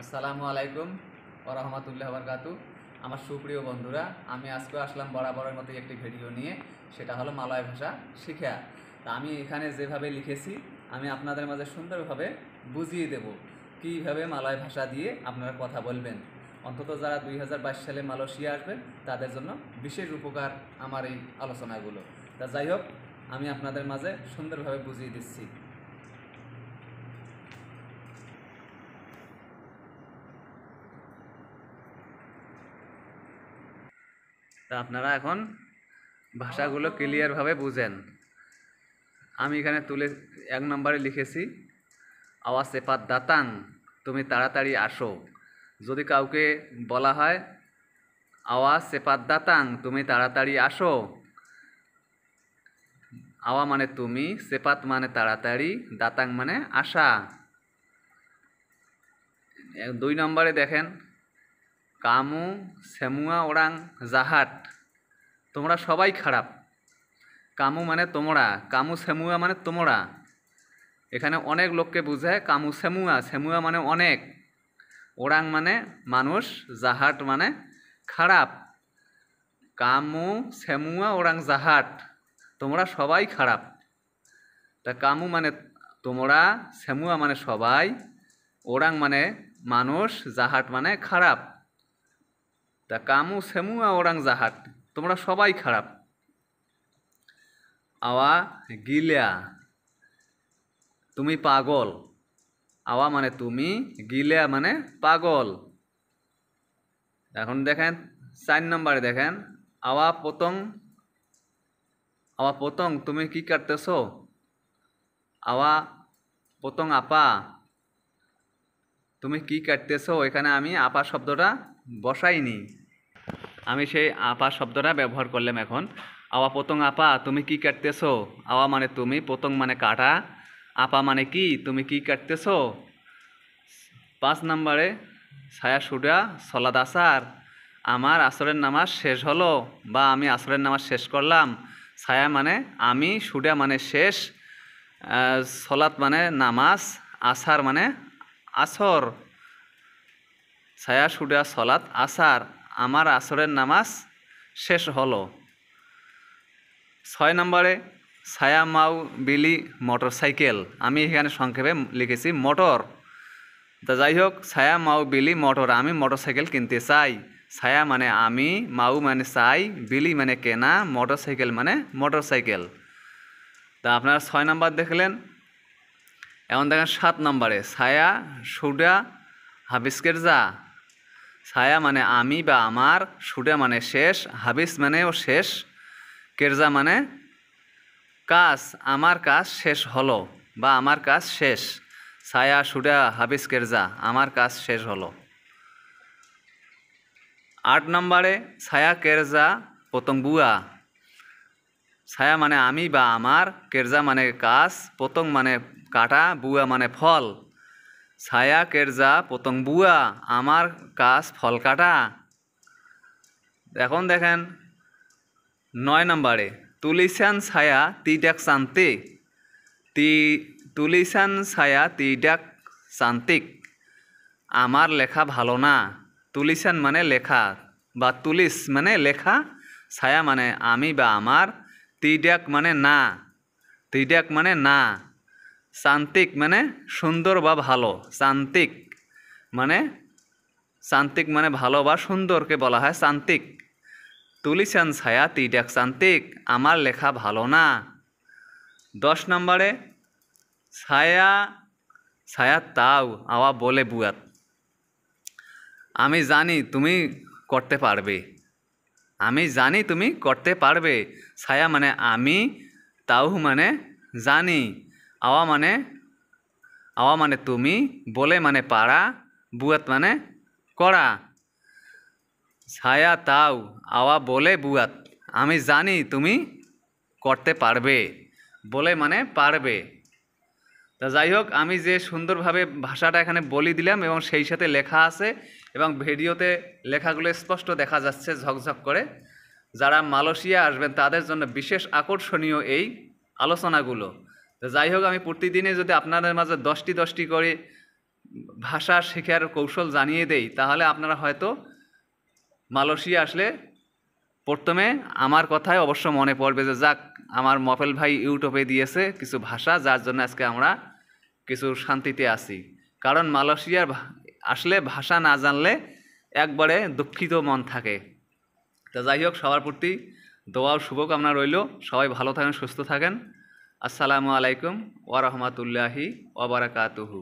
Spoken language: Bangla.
আসসালামু আলাইকুম ওরহমাতুল্লাহ বরকাতু আমার সুপ্রিয় বন্ধুরা আমি আজকে আসলাম বরাবরের মতো একটি ভিডিও নিয়ে সেটা হলো মালয় ভাষা শিখা তা আমি এখানে যেভাবে লিখেছি আমি আপনাদের মাঝে সুন্দরভাবে বুঝিয়ে দেব কীভাবে মালয় ভাষা দিয়ে আপনারা কথা বলবেন অন্তত যারা দুই সালে মালয়েশিয়া আসবেন তাদের জন্য বিশেষ উপকার আমার এই আলোচনাগুলো তা যাই হোক আমি আপনাদের মাঝে সুন্দরভাবে বুঝিয়ে দিচ্ছি তা আপনারা এখন ভাষাগুলো ক্লিয়ারভাবে বুঝেন আমি এখানে তুলে এক নম্বরে লিখেছি আওয়াজ সেপাত দাতাং তুমি তাড়াতাড়ি আসো যদি কাউকে বলা হয় আওয়া সেপাত দাতাং তুমি তাড়াতাড়ি আসো আওয়া মানে তুমি সেপাত মানে তাড়াতাড়ি দাতাং মানে আসা দুই নম্বরে দেখেন কামু শ্যামুয়া ওরাং জাহাট তোমরা সবাই খারাপ কামু মানে তোমরা কামু শ্যামুয়া মানে তোমরা এখানে অনেক লোককে বুঝায় কামু শ্যামুয়া শ্যামুয়া মানে অনেক ওরাং মানে মানুষ জাহাট মানে খারাপ কামু শ্যামুয়া ওরাং জাহাট তোমরা সবাই খারাপ তা কামু মানে তোমরা শ্যামুয়া মানে সবাই ওরাং মানে মানুষ জাহাট মানে খারাপ তা কামু সেমু ওরাং জাহাত তোমরা সবাই খারাপ আওয়া গিলা তুমি পাগল আওয়া মানে তুমি গিলা মানে পাগল এখন দেখেন চার নম্বরে দেখেন আওয়া পতং আওয়া পতং তুমি কি কাটতেছ আওয়া পতং আপা তুমি কি কাটতেছ এখানে আমি আপা শব্দটা বসাইনি আমি সেই আপা শব্দটা ব্যবহার করলাম এখন আওয়া পতং আপা তুমি কি কাটতেছো আওয়া মানে তুমি পতং মানে কাটা আপা মানে কি তুমি কি কাটতেছো পাঁচ নম্বরে ছায়া সুডা সলাদ আসার আমার আসরের নামাজ শেষ হলো বা আমি আসরের নামাজ শেষ করলাম ছায়া মানে আমি সুডা মানে শেষ সলাদ মানে নামাজ আসার মানে আসর ছায়া সুডা সলাদ আসার আমার আসরের নামাজ শেষ হলো ছয় নম্বরে ছায়া মাউ বিলি মোটর সাইকেল আমি এখানে সংক্ষেপে লিখেছি মোটর তা যাই হোক ছায়া মাউ বিলি মোটর আমি মোটর সাইকেল কিনতে চাই ছায়া মানে আমি মাউ মানে চাই বিলি মানে কেনা মোটর সাইকেল মানে মোটর সাইকেল তা আপনারা ছয় নম্বর দেখলেন এখন দেখেন সাত নম্বরে ছায়া সুডা হাবিস্কের যা ছায়া মানে আমি বা আমার সুডা মানে শেষ হাবিস মানেও শেষ কেরজা মানে কাজ আমার কাজ শেষ হলো বা আমার কাজ শেষ ছায়া সুটা হাবিস কেরজা আমার কাজ শেষ হলো আট নম্বরে ছায়া কেরজা পতঙ্গুয়া ছায়া মানে আমি বা আমার কেরজা মানে কাজ পতং মানে কাটা বুয়া মানে ফল ছায়া কেরজা পতঙ্গুয়া আমার কাজ ফল কাটা এখন দেখেন নয় নম্বরে তুলিসান ছায়া তি ডাক শান্তি তি তুলিসান ছায়া তি ডাক শান্তিক আমার লেখা ভালো না তুলিসান মানে লেখা বা তুলিস মানে লেখা ছায়া মানে আমি বা আমার তিডাক মানে না ডাক মানে না শান্তিক মানে সুন্দর বা ভালো শান্তিক মানে শান্তিক মানে ভালো বা সুন্দরকে বলা হয় শান্তিক তুলিছেন ছায়া ডাক শান্তিক আমার লেখা ভালো না দশ নম্বরে ছায়া ছায়া তাও আওয়া বলে বুয়াত আমি জানি তুমি করতে পারবে আমি জানি তুমি করতে পারবে ছায়া মানে আমি তাও মানে জানি আওয়া মানে আওয়া মানে তুমি বলে মানে পাড়া বুয়াত মানে করা ছায়া তাও আওয়া বলে বুয়াত আমি জানি তুমি করতে পারবে বলে মানে পারবে তা যাই হোক আমি যে সুন্দরভাবে ভাষাটা এখানে বলি দিলাম এবং সেই সাথে লেখা আছে এবং ভিডিওতে লেখাগুলো স্পষ্ট দেখা যাচ্ছে ঝকঝক করে যারা মালয়েশিয়া আসবেন তাদের জন্য বিশেষ আকর্ষণীয় এই আলোচনাগুলো তো যাই হোক আমি প্রতিদিনে যদি আপনাদের মাঝে দশটি দশটি করে ভাষা শেখার কৌশল জানিয়ে দেই তাহলে আপনারা হয়তো মালয়েশিয়া আসলে প্রথমে আমার কথায় অবশ্য মনে পড়বে যে যাক আমার মফেল ভাই ইউটিউবে দিয়েছে কিছু ভাষা যার জন্য আজকে আমরা কিছু শান্তিতে আছি কারণ মালয়েশিয়ার আসলে ভাষা না জানলে একবারে দুঃখিত মন থাকে তো যাই হোক সবার প্রতি দোয়া শুভকামনা রইল সবাই ভালো থাকেন সুস্থ থাকেন আসসালামু আলাইকুম ওয়ারহমাতুল্লাহি ওবরাকাতুহু